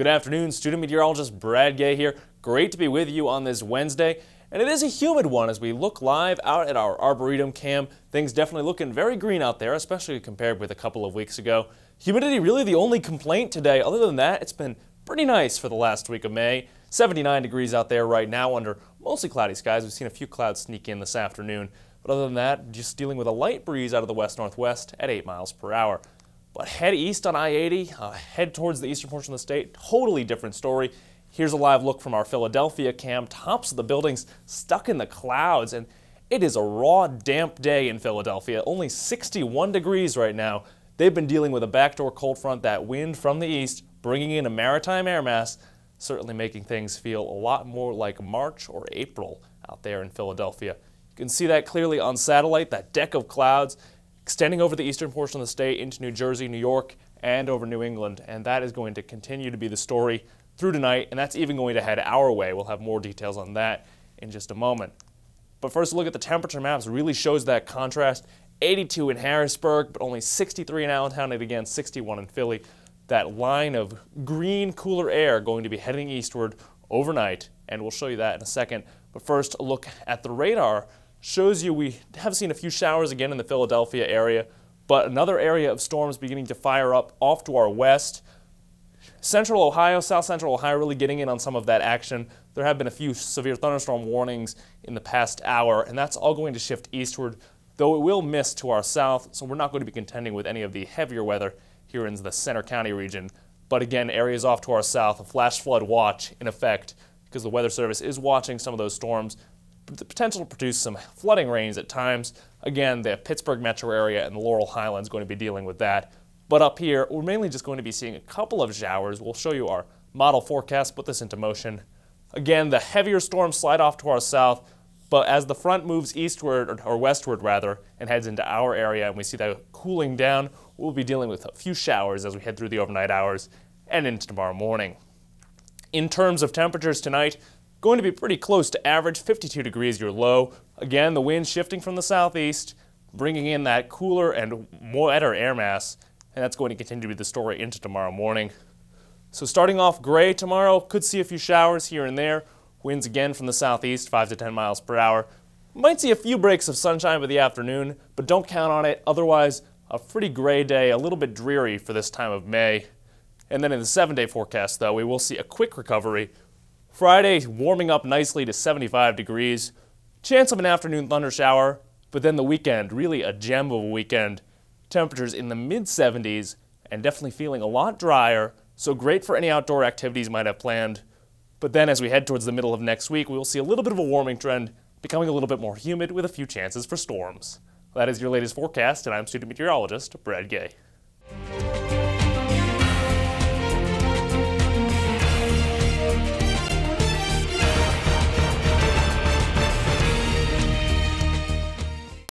Good afternoon, student meteorologist Brad Gay here. Great to be with you on this Wednesday. And it is a humid one as we look live out at our Arboretum cam. Things definitely looking very green out there, especially compared with a couple of weeks ago. Humidity really the only complaint today. Other than that, it's been pretty nice for the last week of May. 79 degrees out there right now under mostly cloudy skies. We've seen a few clouds sneak in this afternoon. But other than that, just dealing with a light breeze out of the west-northwest at 8 miles per hour. But head east on I-80, uh, head towards the eastern portion of the state, totally different story. Here's a live look from our Philadelphia cam. Tops of the buildings stuck in the clouds, and it is a raw, damp day in Philadelphia. Only 61 degrees right now. They've been dealing with a backdoor cold front, that wind from the east, bringing in a maritime air mass, certainly making things feel a lot more like March or April out there in Philadelphia. You can see that clearly on satellite, that deck of clouds extending over the eastern portion of the state into New Jersey, New York, and over New England. And that is going to continue to be the story through tonight, and that's even going to head our way. We'll have more details on that in just a moment. But first, a look at the temperature maps really shows that contrast. 82 in Harrisburg, but only 63 in Allentown, and again 61 in Philly. That line of green, cooler air going to be heading eastward overnight, and we'll show you that in a second. But first, a look at the radar shows you we have seen a few showers again in the Philadelphia area, but another area of storms beginning to fire up off to our west. Central Ohio, South Central Ohio really getting in on some of that action. There have been a few severe thunderstorm warnings in the past hour, and that's all going to shift eastward, though it will miss to our south, so we're not going to be contending with any of the heavier weather here in the center county region. But again, areas off to our south, a flash flood watch in effect because the Weather Service is watching some of those storms the potential to produce some flooding rains at times. Again, the Pittsburgh metro area and the Laurel Highlands going to be dealing with that. But up here, we're mainly just going to be seeing a couple of showers. We'll show you our model forecast, put this into motion. Again, the heavier storms slide off to our south, but as the front moves eastward, or, or westward rather, and heads into our area, and we see that cooling down, we'll be dealing with a few showers as we head through the overnight hours and into tomorrow morning. In terms of temperatures tonight, Going to be pretty close to average, 52 degrees your low. Again, the wind shifting from the southeast, bringing in that cooler and wetter air mass, and that's going to continue to be the story into tomorrow morning. So starting off gray tomorrow, could see a few showers here and there. Winds again from the southeast, 5 to 10 miles per hour. Might see a few breaks of sunshine by the afternoon, but don't count on it. Otherwise, a pretty gray day, a little bit dreary for this time of May. And then in the seven day forecast, though, we will see a quick recovery Friday warming up nicely to 75 degrees. Chance of an afternoon thunder shower, but then the weekend, really a gem of a weekend. Temperatures in the mid 70s and definitely feeling a lot drier, so great for any outdoor activities you might have planned. But then as we head towards the middle of next week, we will see a little bit of a warming trend, becoming a little bit more humid with a few chances for storms. That is your latest forecast, and I'm student meteorologist Brad Gay.